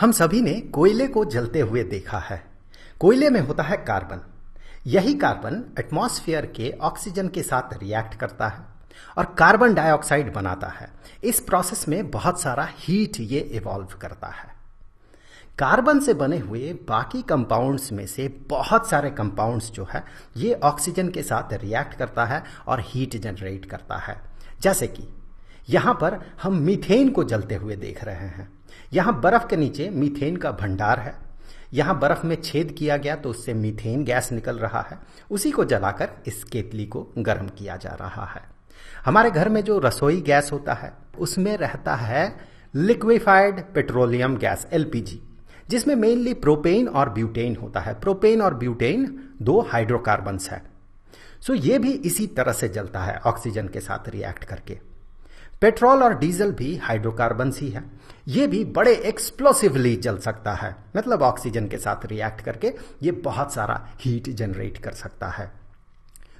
हम सभी ने कोयले को जलते हुए देखा है कोयले में होता है कार्बन यही कार्बन एटमॉस्फेयर के ऑक्सीजन के साथ रिएक्ट करता है और कार्बन डाइऑक्साइड बनाता है इस प्रोसेस में बहुत सारा हीट ये इवॉल्व करता है कार्बन से बने हुए बाकी कंपाउंड्स में से बहुत सारे कंपाउंड्स जो है ये ऑक्सीजन के साथ रिएक्ट करता है और हीट जनरेट करता है जैसे कि यहां पर हम मीथेन को जलते हुए देख रहे हैं यहां बर्फ के नीचे मीथेन का भंडार है यहां बर्फ में छेद किया गया तो उससे मीथेन गैस निकल रहा है उसी को जलाकर इस केतली को गर्म किया जा रहा है हमारे घर में जो रसोई गैस होता है उसमें रहता है लिक्विफाइड पेट्रोलियम गैस एलपीजी जिसमें मेनली प्रोपेन और ब्यूटेन होता है प्रोपेन और ब्यूटेन दो हाइड्रोकार्बन्स है सो ये भी इसी तरह से जलता है ऑक्सीजन के साथ रिएक्ट करके पेट्रोल और डीजल भी हाइड्रोकार्बन ही है ये भी बड़े एक्सप्लोसिवली जल सकता है मतलब ऑक्सीजन के साथ रिएक्ट करके ये बहुत सारा हीट जनरेट कर सकता है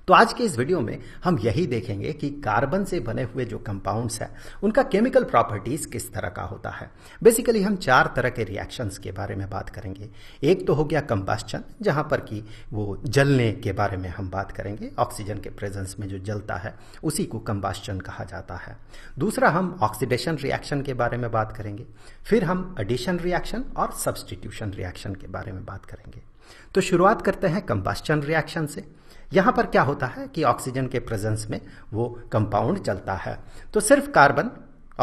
तो आज के इस वीडियो में हम यही देखेंगे कि कार्बन से बने हुए जो कंपाउंड्स हैं उनका केमिकल प्रॉपर्टीज किस तरह का होता है बेसिकली हम चार तरह के रिएक्शंस के बारे में बात करेंगे एक तो हो गया कंबस्टन जहां पर कि वो जलने के बारे में हम बात करेंगे ऑक्सीजन के प्रेजेंस में जो जलता है उसी को कंबास्टन कहा जाता है दूसरा हम ऑक्सीडेशन रिएक्शन के बारे में बात करेंगे फिर हम एडिशन रिएक्शन और सब्सटीट्यूशन रिएक्शन के बारे में बात करेंगे तो शुरुआत करते हैं कंबस्चन रिएक्शन से यहाँ पर क्या होता है कि ऑक्सीजन के प्रेजेंस में वो कंपाउंड चलता है तो सिर्फ कार्बन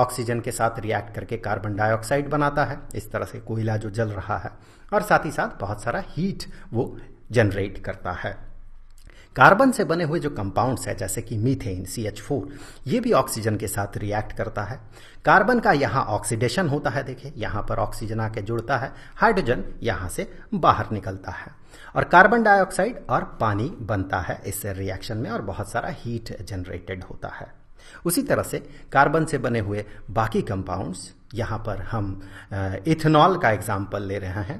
ऑक्सीजन के साथ रिएक्ट करके कार्बन डाइऑक्साइड बनाता है इस तरह से कोयला जो जल रहा है और साथ ही साथ बहुत सारा हीट वो जनरेट करता है कार्बन से बने हुए जो कंपाउंड्स है जैसे कि मीथेन सी एच फोर ये भी ऑक्सीजन के साथ रिएक्ट करता है कार्बन का यहाँ ऑक्सीडेशन होता है देखिए यहाँ पर ऑक्सीजन आके जुड़ता है हाइड्रोजन यहाँ से बाहर निकलता है और कार्बन डाइऑक्साइड और पानी बनता है इस रिएक्शन में और बहुत सारा हीट जनरेटेड होता है उसी तरह से कार्बन से बने हुए बाकी कंपाउंड्स यहां पर हम इथेनॉल का एग्जाम्पल ले रहे हैं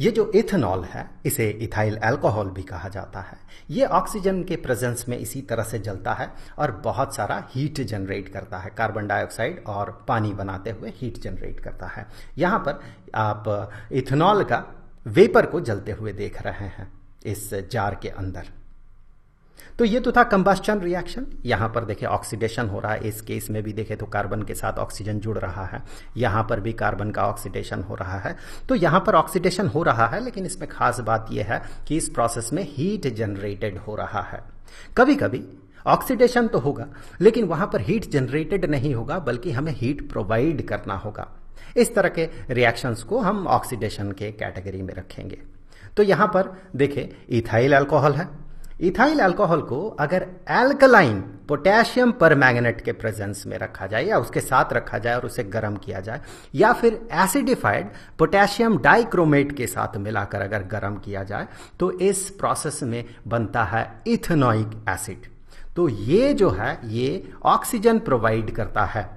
ये जो इथेनॉल है इसे इथाइल अल्कोहल भी कहा जाता है ये ऑक्सीजन के प्रेजेंस में इसी तरह से जलता है और बहुत सारा हीट जनरेट करता है कार्बन डाइऑक्साइड और पानी बनाते हुए हीट जनरेट करता है यहां पर आप इथेनॉल uh, का वेपर को जलते हुए देख रहे हैं इस जार के अंदर तो ये तो था कंबस्टन रिएक्शन यहां पर देखे ऑक्सीडेशन हो रहा है इस केस में भी देखे तो कार्बन के साथ ऑक्सीजन जुड़ रहा है यहां पर भी कार्बन का ऑक्सीडेशन हो रहा है तो यहां पर ऑक्सीडेशन हो रहा है लेकिन इसमें खास बात यह है कि इस प्रोसेस में हीट जनरेटेड हो रहा है कभी कभी ऑक्सीडेशन तो होगा लेकिन वहां पर हीट जनरेटेड नहीं होगा बल्कि हमें हीट प्रोवाइड करना होगा इस तरह के रिएक्शंस को हम ऑक्सीडेशन के कैटेगरी में रखेंगे तो यहां पर देखे इथाइल अल्कोहल है इथाइल अल्कोहल को अगर एल्कलाइन पोटेशियम पर मैगनेट के प्रेजेंस में रखा जाए या उसके साथ रखा जाए और उसे गर्म किया जाए या फिर एसिडिफाइड पोटेशियम डाइक्रोमेट के साथ मिलाकर अगर गर्म किया जाए तो इस प्रोसेस में बनता है इथेनोइक एसिड तो ये जो है ये ऑक्सीजन प्रोवाइड करता है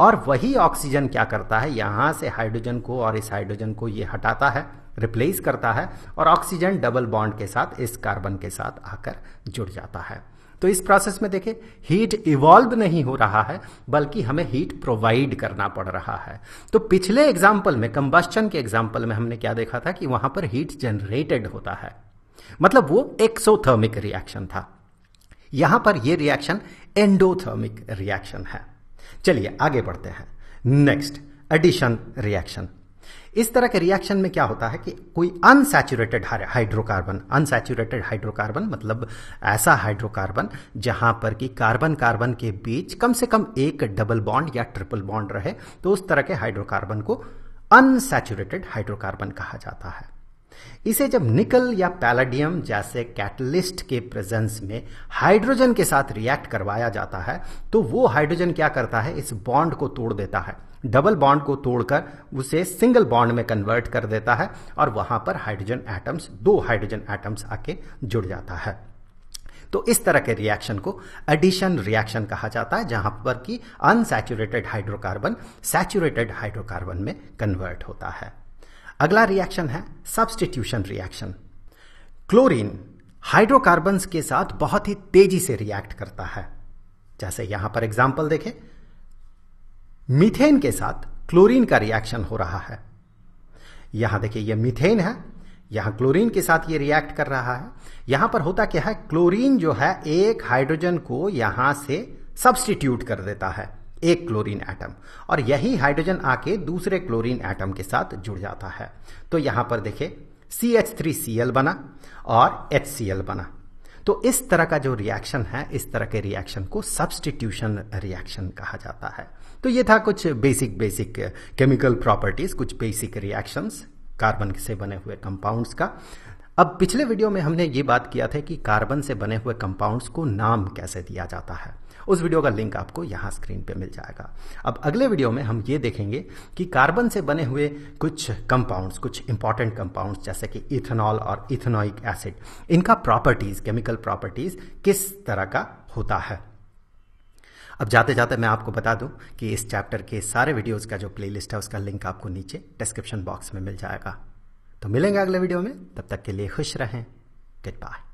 और वही ऑक्सीजन क्या करता है यहां से हाइड्रोजन को और इस हाइड्रोजन को ये हटाता है रिप्लेस करता है और ऑक्सीजन डबल बॉन्ड के साथ इस कार्बन के साथ आकर जुड़ जाता है तो इस प्रोसेस में देखे हीट इवॉल्व नहीं हो रहा है बल्कि हमें हीट प्रोवाइड करना पड़ रहा है तो पिछले एग्जाम्पल में कंबस्टन के एग्जाम्पल में हमने क्या देखा था कि वहां पर हीट जनरेटेड होता है मतलब वो एक्सोथर्मिक रिएक्शन था यहां पर यह रिएक्शन एंडोथर्मिक रिएक्शन है चलिए आगे बढ़ते हैं नेक्स्ट एडिशन रिएक्शन इस तरह के रिएक्शन में क्या होता है कि कोई अनसैचुरेटेड हाइड्रोकार्बन अनसैचुरेटेड हाइड्रोकार्बन मतलब ऐसा हाइड्रोकार्बन जहां पर कि कार्बन कार्बन के बीच कम से कम एक डबल बॉन्ड या ट्रिपल बॉन्ड रहे तो उस तरह के हाइड्रोकार्बन को अनसैचुरेटेड हाइड्रोकार्बन कहा जाता है इसे जब निकल या पैलाडियम जैसे कैटलिस्ट के प्रेजेंस में हाइड्रोजन के साथ रिएक्ट करवाया जाता है तो वो हाइड्रोजन क्या करता है इस बॉन्ड को तोड़ देता है डबल बॉन्ड को तोड़कर उसे सिंगल बॉन्ड में कन्वर्ट कर देता है और वहां पर हाइड्रोजन एटम्स दो हाइड्रोजन एटम्स आके जुड़ जाता है तो इस तरह के रिएक्शन को एडिशन रिएक्शन कहा जाता है जहां पर कि अनसेचुरेटेड हाइड्रोकार्बन सैचुरेटेड हाइड्रोकार्बन में कन्वर्ट होता है अगला रिएक्शन है सब्सटीट्यूशन रिएक्शन क्लोरीन हाइड्रोकार्बन्स के साथ बहुत ही तेजी से रिएक्ट करता है जैसे यहां पर एग्जाम्पल देखें मीथेन के साथ क्लोरीन का रिएक्शन हो रहा है यहां देखिए यह मीथेन है यहां क्लोरीन के साथ ये रिएक्ट कर रहा है यहां पर होता क्या है क्लोरीन जो है एक हाइड्रोजन को यहां से सब्सटीट्यूट कर देता है एक क्लोरीन एटम और यही हाइड्रोजन आके दूसरे क्लोरीन एटम के साथ जुड़ जाता है तो यहां पर देखे C H three C L बना और एच सी एल बना तो इस तरह का जो रिएक्शन है इस तरह के रिएक्शन को सब्सटीट्यूशन रिएक्शन कहा जाता है तो ये था कुछ बेसिक बेसिक केमिकल प्रॉपर्टीज कुछ बेसिक रिएक्शंस कार्बन से बने हुए कंपाउंड्स का अब पिछले वीडियो में हमने ये बात किया था कि कार्बन से बने हुए कंपाउंड्स को नाम कैसे दिया जाता है उस वीडियो का लिंक आपको यहां स्क्रीन पे मिल जाएगा अब अगले वीडियो में हम ये देखेंगे कि कार्बन से बने हुए कुछ कंपाउंड्स कुछ इंपॉर्टेंट कंपाउंड्स जैसे कि इथेनॉल और इथेनोइक एसिड इनका प्रॉपर्टीज केमिकल प्रॉपर्टीज किस तरह का होता है अब जाते जाते मैं आपको बता दूं कि इस चैप्टर के सारे वीडियोस का जो प्लेलिस्ट है उसका लिंक आपको नीचे डिस्क्रिप्शन बॉक्स में मिल जाएगा तो मिलेंगे अगले वीडियो में तब तक के लिए खुश रहें गुड बाय